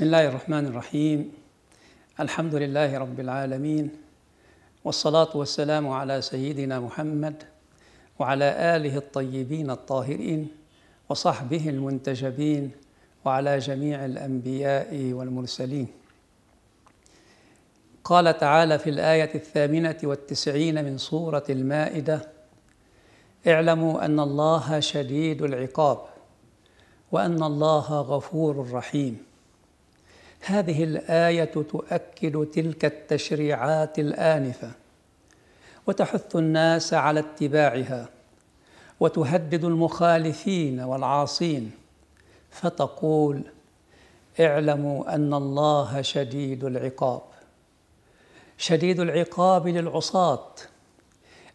بسم الله الرحمن الرحيم الحمد لله رب العالمين والصلاه والسلام على سيدنا محمد وعلى اله الطيبين الطاهرين وصحبه المنتجبين وعلى جميع الانبياء والمرسلين قال تعالى في الايه الثامنه والتسعين من سوره المائده اعلموا ان الله شديد العقاب وان الله غفور رحيم هذه الايه تؤكد تلك التشريعات الانفه وتحث الناس على اتباعها وتهدد المخالفين والعاصين فتقول اعلموا ان الله شديد العقاب شديد العقاب للعصاه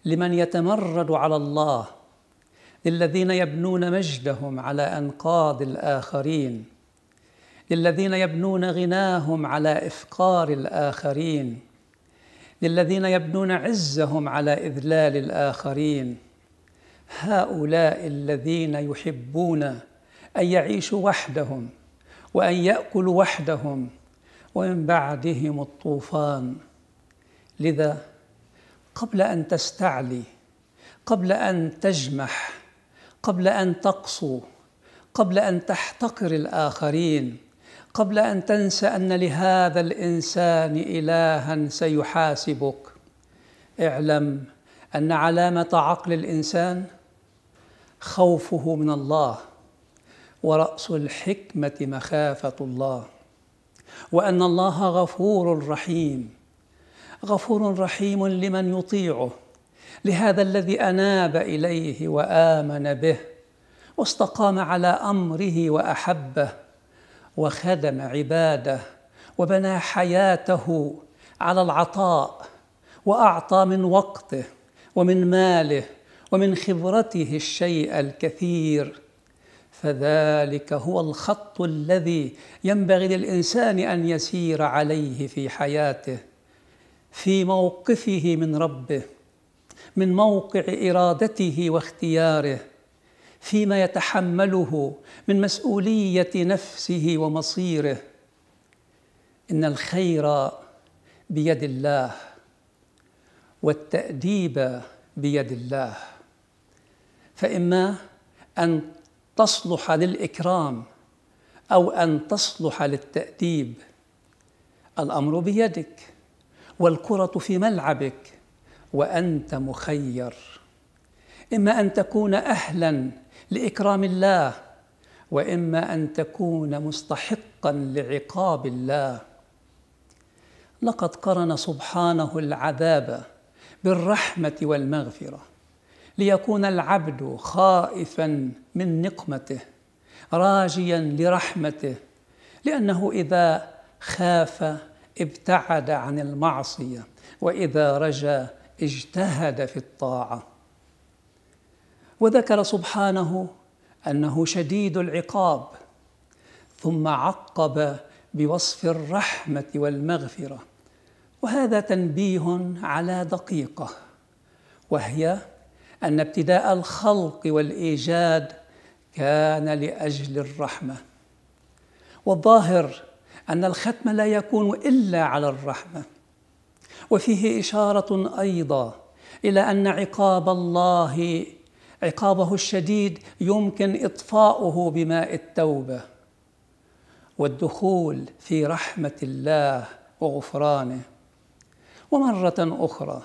لمن يتمرد على الله للذين يبنون مجدهم على انقاض الاخرين للذين يبنون غناهم على إفقار الآخرين للذين يبنون عزهم على إذلال الآخرين هؤلاء الذين يحبون أن يعيشوا وحدهم وأن يأكلوا وحدهم ومن بعدهم الطوفان لذا قبل أن تستعلي قبل أن تجمح قبل أن تقصو قبل أن تحتقر الآخرين قبل ان تنسى ان لهذا الانسان الها سيحاسبك اعلم ان علامه عقل الانسان خوفه من الله وراس الحكمه مخافه الله وان الله غفور رحيم غفور رحيم لمن يطيعه لهذا الذي اناب اليه وامن به واستقام على امره واحبه وخدم عباده وبنى حياته على العطاء واعطى من وقته ومن ماله ومن خبرته الشيء الكثير فذلك هو الخط الذي ينبغي للانسان ان يسير عليه في حياته في موقفه من ربه من موقع ارادته واختياره فيما يتحمله من مسؤوليه نفسه ومصيره ان الخير بيد الله والتاديب بيد الله فاما ان تصلح للاكرام او ان تصلح للتاديب الامر بيدك والكره في ملعبك وانت مخير اما ان تكون اهلا لاكرام الله واما ان تكون مستحقا لعقاب الله لقد قرن سبحانه العذاب بالرحمه والمغفره ليكون العبد خائفا من نقمته راجيا لرحمته لانه اذا خاف ابتعد عن المعصيه واذا رجا اجتهد في الطاعه وذكر سبحانه انه شديد العقاب ثم عقب بوصف الرحمه والمغفره وهذا تنبيه على دقيقه وهي ان ابتداء الخلق والايجاد كان لاجل الرحمه والظاهر ان الختم لا يكون الا على الرحمه وفيه اشاره ايضا الى ان عقاب الله عقابه الشديد يمكن اطفاؤه بماء التوبه والدخول في رحمه الله وغفرانه ومره اخرى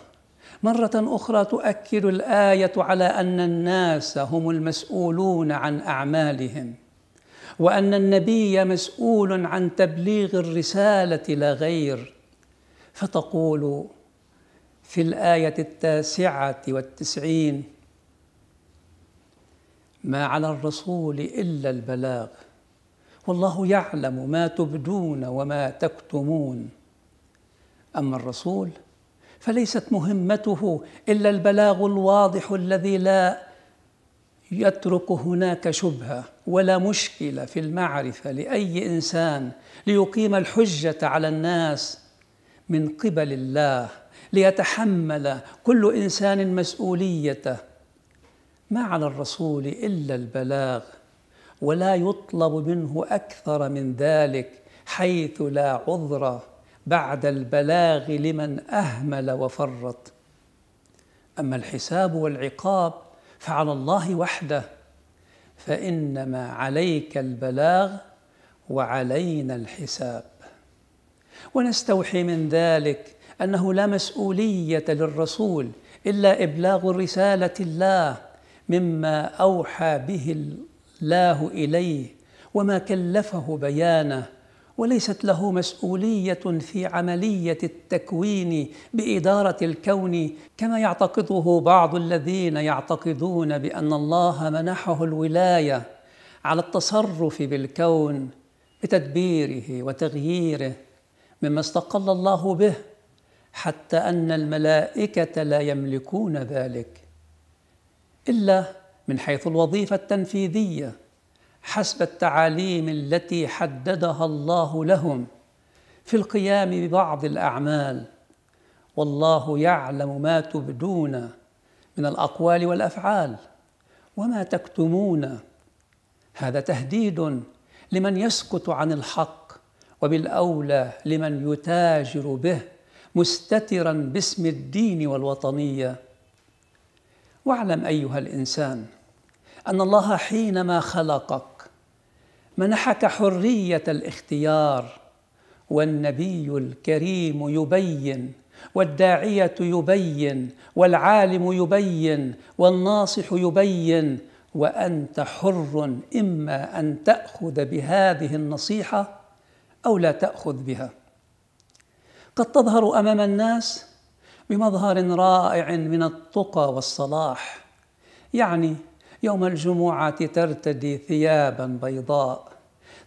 مره اخرى تؤكد الايه على ان الناس هم المسؤولون عن اعمالهم وان النبي مسؤول عن تبليغ الرساله لا غير فتقول في الايه التاسعه والتسعين ما على الرسول الا البلاغ والله يعلم ما تبدون وما تكتمون اما الرسول فليست مهمته الا البلاغ الواضح الذي لا يترك هناك شبهه ولا مشكله في المعرفه لاي انسان ليقيم الحجه على الناس من قبل الله ليتحمل كل انسان مسؤوليته ما على الرسول الا البلاغ ولا يطلب منه اكثر من ذلك حيث لا عذر بعد البلاغ لمن اهمل وفرط اما الحساب والعقاب فعلى الله وحده فانما عليك البلاغ وعلينا الحساب ونستوحي من ذلك انه لا مسؤوليه للرسول الا ابلاغ رساله الله مما أوحى به الله إليه وما كلفه بيانه وليست له مسؤولية في عملية التكوين بإدارة الكون كما يعتقده بعض الذين يعتقدون بأن الله منحه الولاية على التصرف بالكون بتدبيره وتغييره مما استقل الله به حتى ان الملائكه لا يملكون ذلك إلا من حيث الوظيفة التنفيذية حسب التعاليم التي حددها الله لهم في القيام ببعض الأعمال والله يعلم ما تبدون من الأقوال والأفعال وما تكتمون هذا تهديد لمن يسكت عن الحق وبالاولى لمن يتاجر به مستترا باسم الدين والوطنيه واعلم ايها الانسان ان الله حينما خلقك منحك حريه الاختيار والنبي الكريم يبين والداعيه يبين والعالم يبين والناصح يبين وانت حر اما ان تاخذ بهذه النصيحه او لا تاخذ بها قد تظهر امام الناس بمظهر رائع من التقى والصلاح يعني يوم الجمعه ترتدي ثيابا بيضاء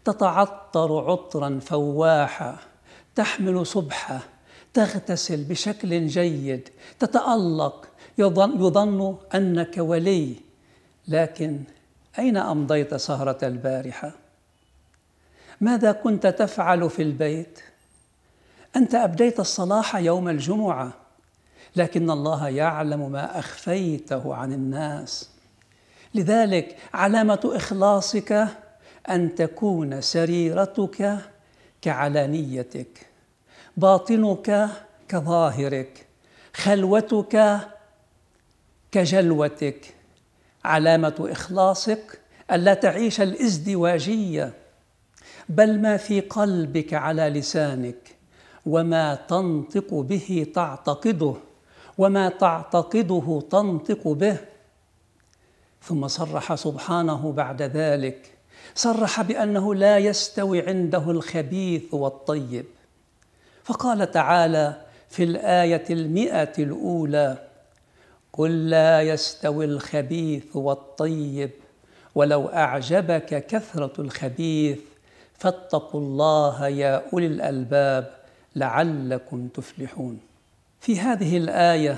تتعطر عطرا فواحا تحمل صبحه تغتسل بشكل جيد تتالق يظن, يظن انك ولي لكن اين امضيت سهره البارحه ماذا كنت تفعل في البيت انت ابديت الصلاح يوم الجمعه لكن الله يعلم ما اخفيته عن الناس لذلك علامه اخلاصك ان تكون سريرتك كعلانيتك باطنك كظاهرك خلوتك كجلوتك علامه اخلاصك الا تعيش الازدواجيه بل ما في قلبك على لسانك وما تنطق به تعتقده وما تعتقده تنطق به ثم صرح سبحانه بعد ذلك صرح بانه لا يستوي عنده الخبيث والطيب فقال تعالى في الايه المئه الاولى قل لا يستوي الخبيث والطيب ولو اعجبك كثره الخبيث فاتقوا الله يا اولي الالباب لعلكم تفلحون في هذه الايه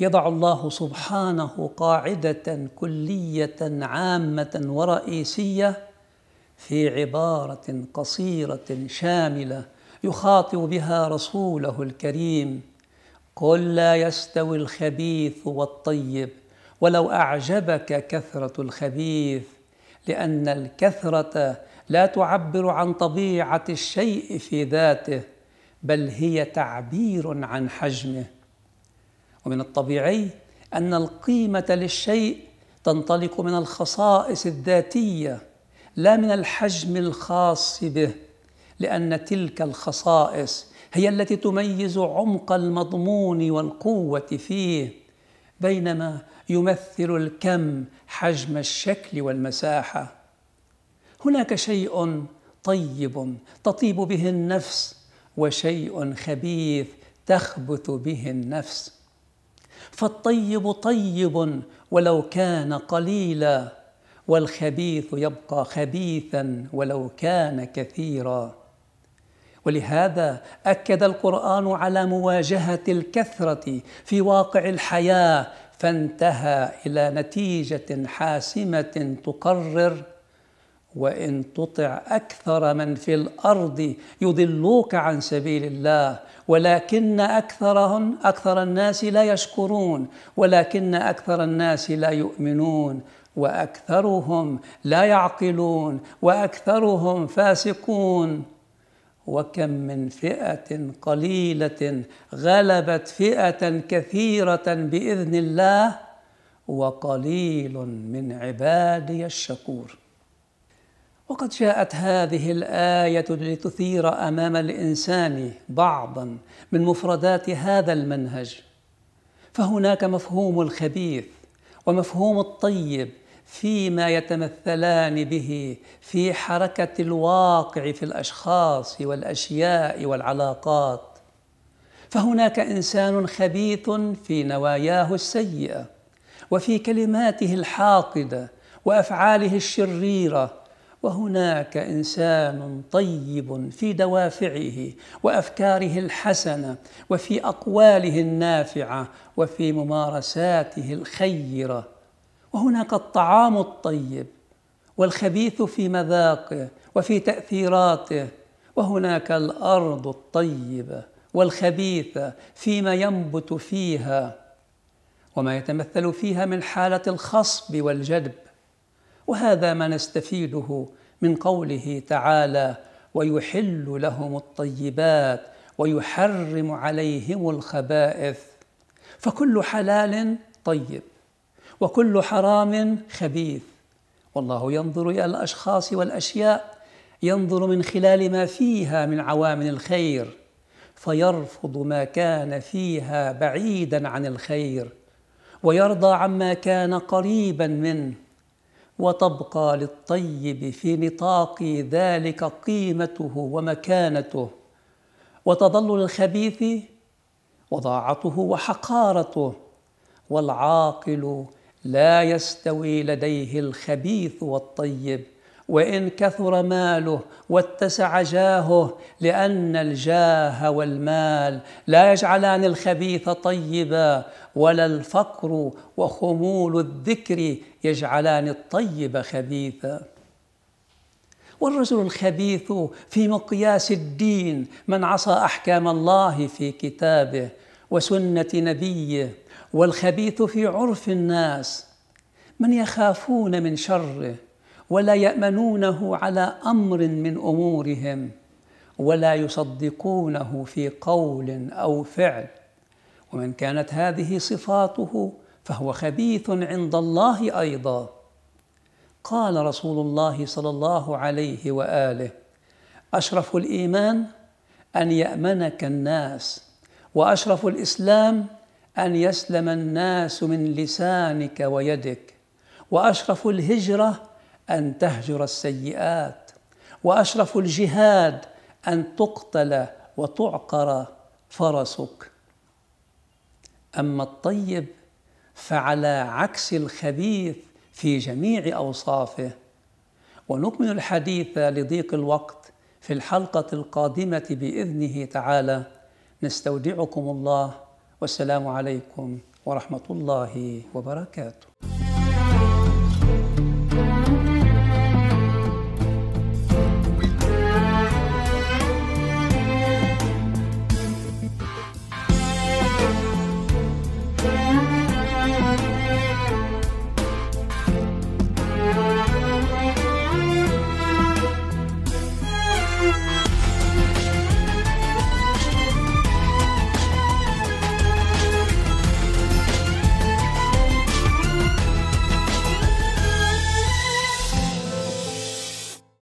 يضع الله سبحانه قاعده كليه عامه ورئيسيه في عباره قصيره شامله يخاطب بها رسوله الكريم قل لا يستوي الخبيث والطيب ولو اعجبك كثره الخبيث لان الكثره لا تعبر عن طبيعه الشيء في ذاته بل هي تعبير عن حجمه ومن الطبيعي ان القيمه للشيء تنطلق من الخصائص الذاتيه لا من الحجم الخاص به لان تلك الخصائص هي التي تميز عمق المضمون والقوه فيه بينما يمثل الكم حجم الشكل والمساحه هناك شيء طيب تطيب به النفس وشيء خبيث تخبث به النفس فالطيب طيب ولو كان قليلا والخبيث يبقى خبيثا ولو كان كثيرا ولهذا اكد القران على مواجهه الكثره في واقع الحياه فانتهى الى نتيجه حاسمه تقرر وان تطع اكثر من في الارض يضلوك عن سبيل الله ولكن اكثرهم اكثر الناس لا يشكرون ولكن اكثر الناس لا يؤمنون واكثرهم لا يعقلون واكثرهم فاسقون وكم من فئه قليله غلبت فئه كثيره باذن الله وقليل من عبادي الشكور وقد جاءت هذه الآية لتثير أمام الإنسان بعضا من مفردات هذا المنهج فهناك مفهوم الخبيث ومفهوم الطيب فيما يتمثلان به في حركة الواقع في الأشخاص والأشياء والعلاقات فهناك إنسان خبيث في نواياه السيئة وفي كلماته الحاقدة وأفعاله الشريرة وهناك انسان طيب في دوافعه وافكاره الحسنه وفي اقواله النافعه وفي ممارساته الخيره وهناك الطعام الطيب والخبيث في مذاقه وفي تاثيراته وهناك الارض الطيبه والخبيثه فيما ينبت فيها وما يتمثل فيها من حاله الخصب والجدب وهذا ما نستفيده من قوله تعالى ويحل لهم الطيبات ويحرم عليهم الخبائث فكل حلال طيب وكل حرام خبيث والله ينظر الى الاشخاص والاشياء ينظر من خلال ما فيها من عوامل الخير فيرفض ما كان فيها بعيدا عن الخير ويرضى عما كان قريبا منه وتبقى للطيب في نطاق ذلك قيمته ومكانته وتظل للخبيث وضاعته وحقارته والعاقل لا يستوي لديه الخبيث والطيب وان كثر ماله واتسع جاهه لان الجاه والمال لا يجعلان الخبيث طيبا ولا الفقر وخمول الذكر يجعلان الطيب خبيثا والرجل الخبيث في مقياس الدين من عصى احكام الله في كتابه وسنه نبيه والخبيث في عرف الناس من يخافون من شره ولا يامنونه على امر من امورهم ولا يصدقونه في قول او فعل ومن كانت هذه صفاته فهو خبيث عند الله ايضا قال رسول الله صلى الله عليه واله اشرف الايمان ان يامنك الناس واشرف الاسلام ان يسلم الناس من لسانك ويدك واشرف الهجره ان تهجر السيئات واشرف الجهاد ان تقتل وتعقر فرسك اما الطيب فعلى عكس الخبيث في جميع اوصافه ونكمل الحديث لضيق الوقت في الحلقه القادمه باذنه تعالى نستودعكم الله والسلام عليكم ورحمه الله وبركاته